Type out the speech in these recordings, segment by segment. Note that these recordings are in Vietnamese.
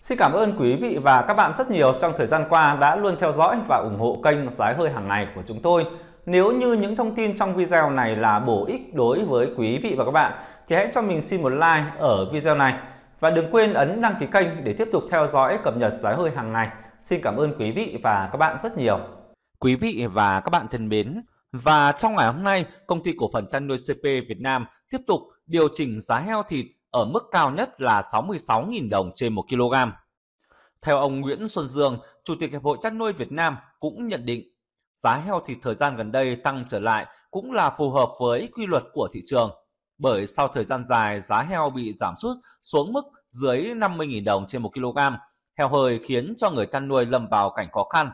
Xin cảm ơn quý vị và các bạn rất nhiều trong thời gian qua đã luôn theo dõi và ủng hộ kênh Giá hơi hàng ngày của chúng tôi. Nếu như những thông tin trong video này là bổ ích đối với quý vị và các bạn thì hãy cho mình xin một like ở video này và đừng quên ấn đăng ký kênh để tiếp tục theo dõi cập nhật giá hơi hàng ngày. Xin cảm ơn quý vị và các bạn rất nhiều. Quý vị và các bạn thân mến, và trong ngày hôm nay, công ty cổ phần chăn nuôi CP Việt Nam tiếp tục điều chỉnh giá heo thịt ở mức cao nhất là 66.000 đồng trên 1 kg. Theo ông Nguyễn Xuân Dương, Chủ tịch Hiệp hội Chăn nuôi Việt Nam cũng nhận định giá heo thịt thời gian gần đây tăng trở lại cũng là phù hợp với quy luật của thị trường. Bởi sau thời gian dài giá heo bị giảm sút xuống mức dưới 50.000 đồng trên 1 kg, heo hơi khiến cho người chăn nuôi lâm vào cảnh khó khăn.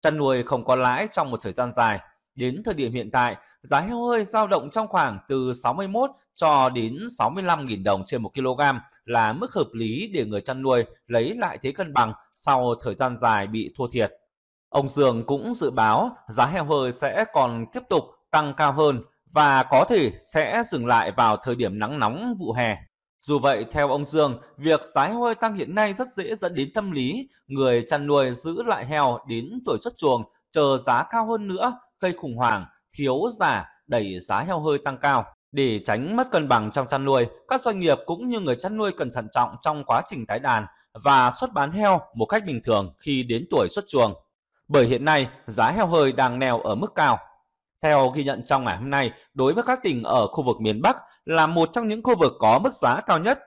Chăn nuôi không có lãi trong một thời gian dài Đến thời điểm hiện tại, giá heo hơi giao động trong khoảng từ 61 cho đến 65.000 đồng trên 1 kg là mức hợp lý để người chăn nuôi lấy lại thế cân bằng sau thời gian dài bị thua thiệt. Ông Dương cũng dự báo giá heo hơi sẽ còn tiếp tục tăng cao hơn và có thể sẽ dừng lại vào thời điểm nắng nóng vụ hè. Dù vậy, theo ông Dương, việc giá heo hơi tăng hiện nay rất dễ dẫn đến tâm lý người chăn nuôi giữ lại heo đến tuổi xuất chuồng chờ giá cao hơn nữa gây khủng hoảng, thiếu giả đẩy giá heo hơi tăng cao. Để tránh mất cân bằng trong chăn nuôi, các doanh nghiệp cũng như người chăn nuôi cần thận trọng trong quá trình tái đàn và xuất bán heo một cách bình thường khi đến tuổi xuất chuồng. Bởi hiện nay, giá heo hơi đang neo ở mức cao. Theo ghi nhận trong ngày hôm nay, đối với các tỉnh ở khu vực miền Bắc là một trong những khu vực có mức giá cao nhất.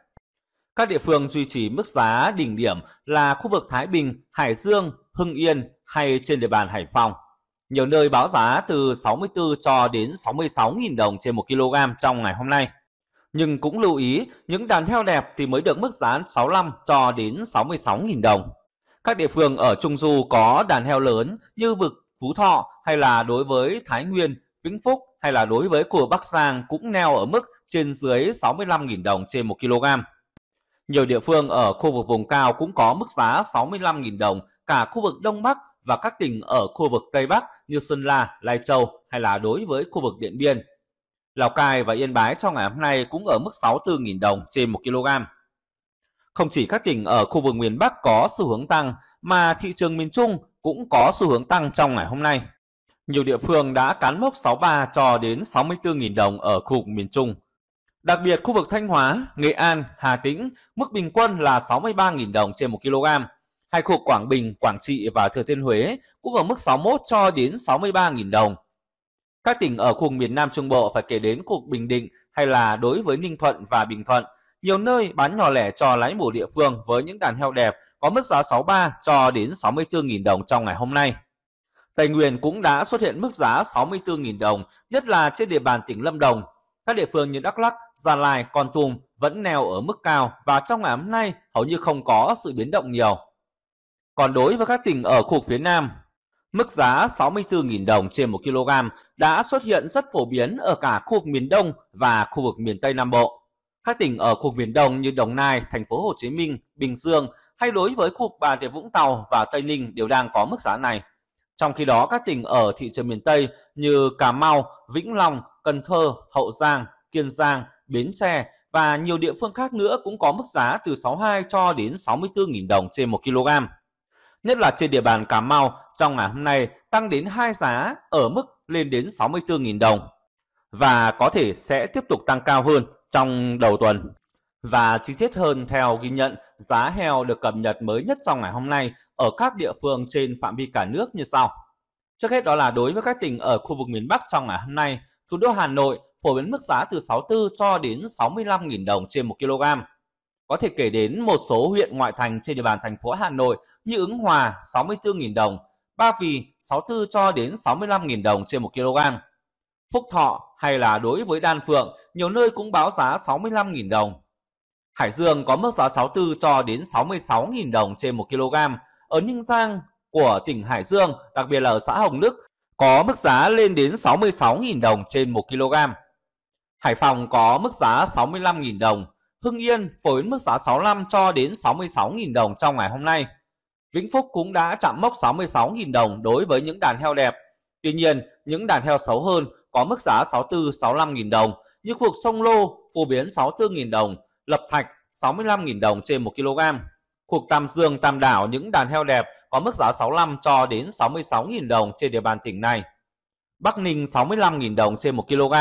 Các địa phương duy trì mức giá đỉnh điểm là khu vực Thái Bình, Hải Dương, Hưng Yên hay trên địa bàn Hải Phòng. Nhiều nơi báo giá từ 64 cho đến 66.000 đồng trên 1 kg trong ngày hôm nay. Nhưng cũng lưu ý, những đàn heo đẹp thì mới được mức giá 65 cho đến 66.000 đồng. Các địa phương ở Trung Du có đàn heo lớn như vực Phú Thọ hay là đối với Thái Nguyên, Vĩnh Phúc hay là đối với của Bắc Giang cũng neo ở mức trên dưới 65.000 đồng trên 1 kg. Nhiều địa phương ở khu vực vùng cao cũng có mức giá 65.000 đồng, cả khu vực Đông Bắc và các tỉnh ở khu vực Tây Bắc như Sơn La, Lai Châu hay là đối với khu vực Điện Biên. Lào Cai và Yên Bái trong ngày hôm nay cũng ở mức 64.000 đồng trên 1 kg. Không chỉ các tỉnh ở khu vực miền Bắc có xu hướng tăng mà thị trường miền Trung cũng có xu hướng tăng trong ngày hôm nay. Nhiều địa phương đã cán mốc 63 cho đến 64.000 đồng ở khu vực miền Trung. Đặc biệt khu vực Thanh Hóa, Nghệ An, Hà Tĩnh mức bình quân là 63.000 đồng trên 1 kg Hai khu Quảng Bình, Quảng Trị và Thừa Thiên Huế cũng ở mức 61 cho đến 63.000 đồng. Các tỉnh ở khu miền Nam Trung Bộ phải kể đến cuộc Bình Định hay là đối với Ninh Thuận và Bình Thuận. Nhiều nơi bán nhỏ lẻ cho lái mổ địa phương với những đàn heo đẹp có mức giá 63 cho đến 64.000 đồng trong ngày hôm nay. Tây Nguyên cũng đã xuất hiện mức giá 64.000 đồng, nhất là trên địa bàn tỉnh Lâm Đồng. Các địa phương như Đắk Lắk, Gia Lai, Con Tum vẫn neo ở mức cao và trong ngày hôm nay hầu như không có sự biến động nhiều. Còn đối với các tỉnh ở khu phía Nam, mức giá 64.000 đồng trên 1 kg đã xuất hiện rất phổ biến ở cả khu vực miền Đông và khu vực miền Tây Nam Bộ. Các tỉnh ở khu vực miền Đông như Đồng Nai, Thành phố Hồ Chí Minh, Bình Dương hay đối với khu vực Bà Rịa Vũng Tàu và Tây Ninh đều đang có mức giá này. Trong khi đó các tỉnh ở thị trường miền Tây như Cà Mau, Vĩnh Long, Cần Thơ, Hậu Giang, Kiên Giang, Bến Tre và nhiều địa phương khác nữa cũng có mức giá từ 62 cho đến 64.000 đồng trên 1 kg nhất là trên địa bàn Cà Mau trong ngày hôm nay tăng đến hai giá ở mức lên đến 64.000 đồng và có thể sẽ tiếp tục tăng cao hơn trong đầu tuần. Và chi tiết hơn theo ghi nhận, giá heo được cập nhật mới nhất trong ngày hôm nay ở các địa phương trên phạm vi cả nước như sau. Trước hết đó là đối với các tỉnh ở khu vực miền Bắc trong ngày hôm nay, thủ đô Hà Nội phổ biến mức giá từ 64 cho đến 65.000 đồng trên 1 kg. Có thể kể đến một số huyện ngoại thành trên địa bàn thành phố Hà Nội như Ứng Hòa 64.000 đồng, Ba Vì 64 cho đến 65.000 đồng trên 1 kg. Phúc Thọ hay là đối với Đan Phượng, nhiều nơi cũng báo giá 65.000 đồng. Hải Dương có mức giá 64 cho đến 66.000 đồng trên 1 kg. Ở Ninh Giang của tỉnh Hải Dương, đặc biệt là ở xã Hồng Đức, có mức giá lên đến 66.000 đồng trên 1 kg. Hải Phòng có mức giá 65.000 đồng, Hưng Yên phổ biến mức giá 65 cho đến 66.000 đồng trong ngày hôm nay. Vĩnh Phúc cũng đã chạm mốc 66.000 đồng đối với những đàn heo đẹp. Tuy nhiên, những đàn heo xấu hơn có mức giá 64-65.000 đồng, như khu vực sông Lô phổ biến 64.000 đồng, Lập Thạch 65.000 đồng trên 1 kg. Khu vực Tam Dương, Tam Đảo những đàn heo đẹp có mức giá 65 cho đến 66.000 đồng trên địa bàn tỉnh này. Bắc Ninh 65.000 đồng trên 1 kg,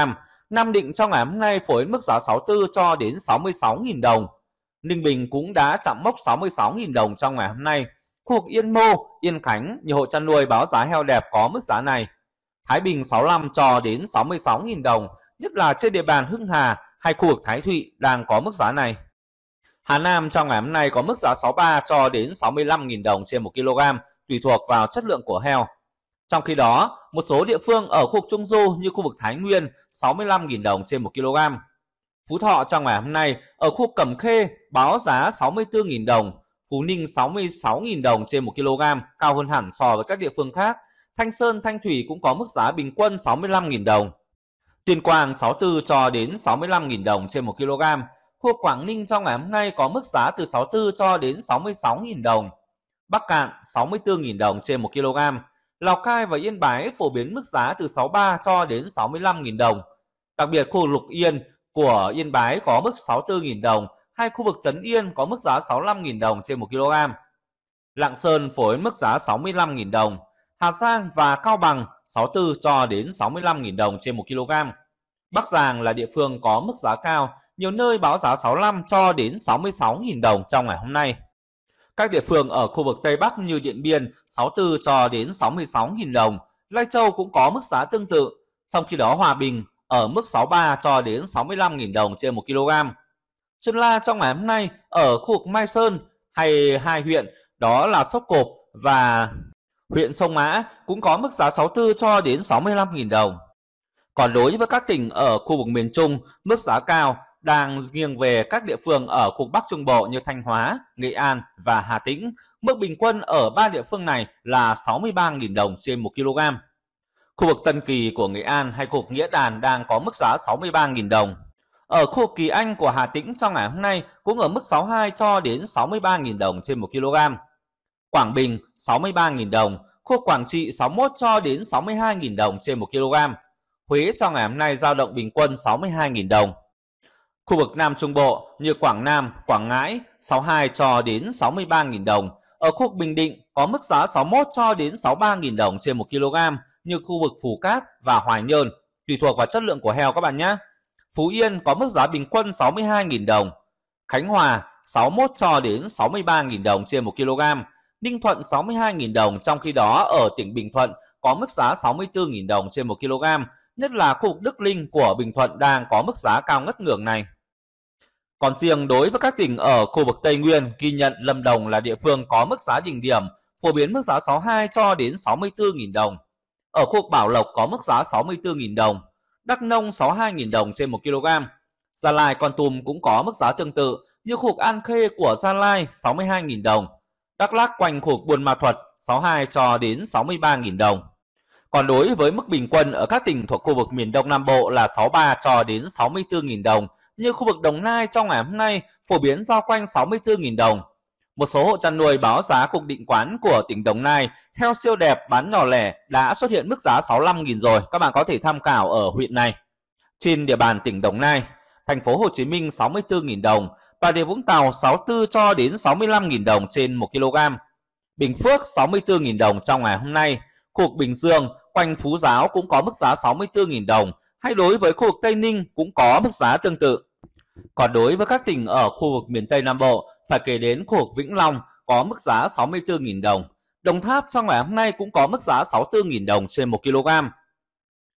Nam Định trong ngày hôm nay phối mức giá 64 cho đến 66.000 đồng. Ninh Bình cũng đã chạm mốc 66.000 đồng trong ngày hôm nay. Khu vực Yên Mô, Yên Khánh, nhiều hộ chăn nuôi báo giá heo đẹp có mức giá này. Thái Bình 65 cho đến 66.000 đồng, nhất là trên địa bàn Hưng Hà hay khu vực Thái Thụy đang có mức giá này. Hà Nam trong ngày hôm nay có mức giá 63 cho đến 65.000 đồng trên 1 kg, tùy thuộc vào chất lượng của heo. Trong khi đó, một số địa phương ở khu vực Trung Du như khu vực Thái Nguyên 65.000 đồng trên 1 kg. Phú Thọ trong ngày hôm nay ở khu vực Cẩm Khê báo giá 64.000 đồng, Phú Ninh 66.000 đồng trên 1 kg, cao hơn hẳn so với các địa phương khác. Thanh Sơn, Thanh Thủy cũng có mức giá bình quân 65.000 đồng. Tuyên Quang 64 cho đến 65.000 đồng trên 1 kg. Khu Quảng Ninh trong ngày hôm nay có mức giá từ 64 cho đến 66.000 đồng. Bắc Cạn 64.000 đồng trên 1 kg. Lào Cai và Yên Bái phổ biến mức giá từ 63 cho đến 65.000 đồng. Đặc biệt khu Lục Yên của Yên Bái có mức 64.000 đồng, hai khu vực Trấn Yên có mức giá 65.000 đồng trên 1 kg. Lạng Sơn phối mức giá 65.000 đồng, Hà Giang và Cao Bằng 64 cho đến 65.000 đồng trên 1 kg. Bắc Giang là địa phương có mức giá cao, nhiều nơi báo giá 65 cho đến 66.000 đồng trong ngày hôm nay. Các địa phương ở khu vực Tây Bắc như Điện Biên 64 cho đến 66.000 đồng, Lai Châu cũng có mức giá tương tự, trong khi đó Hòa Bình ở mức 63 cho đến 65.000 đồng trên 1 kg. Sơn La trong ngày hôm nay ở khu vực Mai Sơn hay hai huyện đó là Sóc Cộp và huyện Sông Mã cũng có mức giá 64 cho đến 65.000 đồng. Còn đối với các tỉnh ở khu vực miền Trung, mức giá cao đang nghiêng về các địa phương ở khu Bắc Trung Bộ như Thanh Hóa, Nghệ An và Hà Tĩnh. Mức bình quân ở ba địa phương này là 63.000 đồng trên 1 kg. Khu vực Tân Kỳ của Nghệ An hay khu vực Nghĩa Đàn đang có mức giá 63.000 đồng. Ở khu Kỳ Anh của Hà Tĩnh trong ngày hôm nay cũng ở mức 62 cho đến 63.000 đồng trên 1 kg. Quảng Bình 63.000 đồng, khu Quảng Trị 61 cho đến 62.000 đồng trên 1 kg. Huế trong ngày hôm nay giao động bình quân 62.000 đồng. Khu vực Nam Trung Bộ như Quảng Nam, Quảng Ngãi 62 cho đến 63.000 đồng. Ở khu vực Bình Định có mức giá 61 cho đến 63.000 đồng trên 1 kg như khu vực Phú Cát và Hoài Nhơn, tùy thuộc vào chất lượng của heo các bạn nhé. Phú Yên có mức giá bình quân 62.000 đồng. Khánh Hòa 61 cho đến 63.000 đồng trên 1 kg. Ninh Thuận 62.000 đồng, trong khi đó ở tỉnh Bình Thuận có mức giá 64.000 đồng trên 1 kg, nhất là khu vực Đức Linh của Bình Thuận đang có mức giá cao ngất ngưỡng này. Còn riêng đối với các tỉnh ở khu vực Tây Nguyên, ghi nhận Lâm Đồng là địa phương có mức giá đỉnh điểm, phổ biến mức giá 62 cho đến 64.000 đồng. Ở khu vực Bảo Lộc có mức giá 64.000 đồng, Đắk Nông 62.000 đồng trên 1 kg. Gia Lai Con Tum cũng có mức giá tương tự như khu vực An Khê của Gia Lai 62.000 đồng, Đắk Lắk quanh khu vực Buôn Ma Thuật 62 cho đến 63.000 đồng. Còn đối với mức bình quân ở các tỉnh thuộc khu vực miền Đông Nam Bộ là 63 cho đến 64.000 đồng như khu vực Đồng Nai trong ngày hôm nay phổ biến giao quanh 64.000 đồng. Một số hộ chăn nuôi báo giá cục định quán của tỉnh Đồng Nai, heo siêu đẹp bán nhỏ lẻ đã xuất hiện mức giá 65.000 rồi. Các bạn có thể tham khảo ở huyện này. Trên địa bàn tỉnh Đồng Nai, thành phố Hồ Chí Minh 64.000 đồng, Bà Rịa Vũng Tàu 64 cho đến 65.000 đồng trên 1 kg. Bình Phước 64.000 đồng trong ngày hôm nay. Cuộc Bình Dương quanh Phú Giáo cũng có mức giá 64.000 đồng hay đối với khu vực Tây Ninh cũng có mức giá tương tự. Còn đối với các tỉnh ở khu vực miền Tây Nam Bộ, phải kể đến khu vực Vĩnh Long có mức giá 64.000 đồng. Đồng Tháp trong ngày hôm nay cũng có mức giá 64.000 đồng trên 1 kg.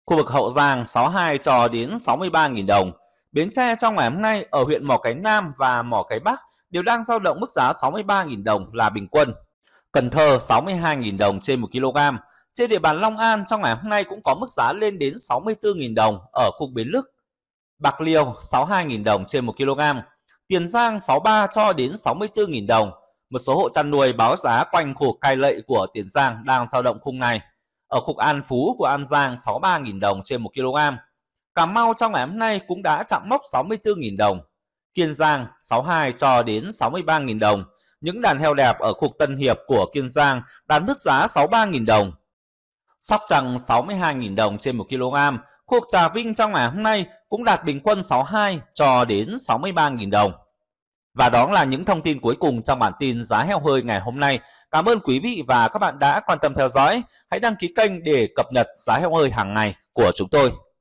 Khu vực Hậu Giang 62 cho đến 63.000 đồng. Bến Tre trong ngày hôm nay ở huyện Mỏ Cái Nam và Mỏ Cái Bắc đều đang giao động mức giá 63.000 đồng là bình quân. Cần Thơ 62.000 đồng trên 1 kg. Trên địa bàn Long An trong ngày hôm nay cũng có mức giá lên đến 64.000 đồng ở khu Bến Lức, Bạc Liêu 62.000 đồng trên 1 kg, Tiền Giang 63 cho đến 64.000 đồng. Một số hộ chăn nuôi báo giá quanh khu cai lệ của Tiền Giang đang dao động khung này. Ở khu An Phú của An Giang 63.000 đồng trên 1 kg. Cà Mau trong ngày hôm nay cũng đã chạm mốc 64.000 đồng. Kiên Giang 62 cho đến 63.000 đồng. Những đàn heo đẹp ở khu Tân Hiệp của Kiên Giang đạt mức giá 63.000 đồng. Sóc Trăng 62.000 đồng trên 1 kg. Khu vực Trà Vinh trong ngày hôm nay cũng đạt bình quân 62 cho đến 63.000 đồng. Và đó là những thông tin cuối cùng trong bản tin giá heo hơi ngày hôm nay. Cảm ơn quý vị và các bạn đã quan tâm theo dõi. Hãy đăng ký kênh để cập nhật giá heo hơi hàng ngày của chúng tôi.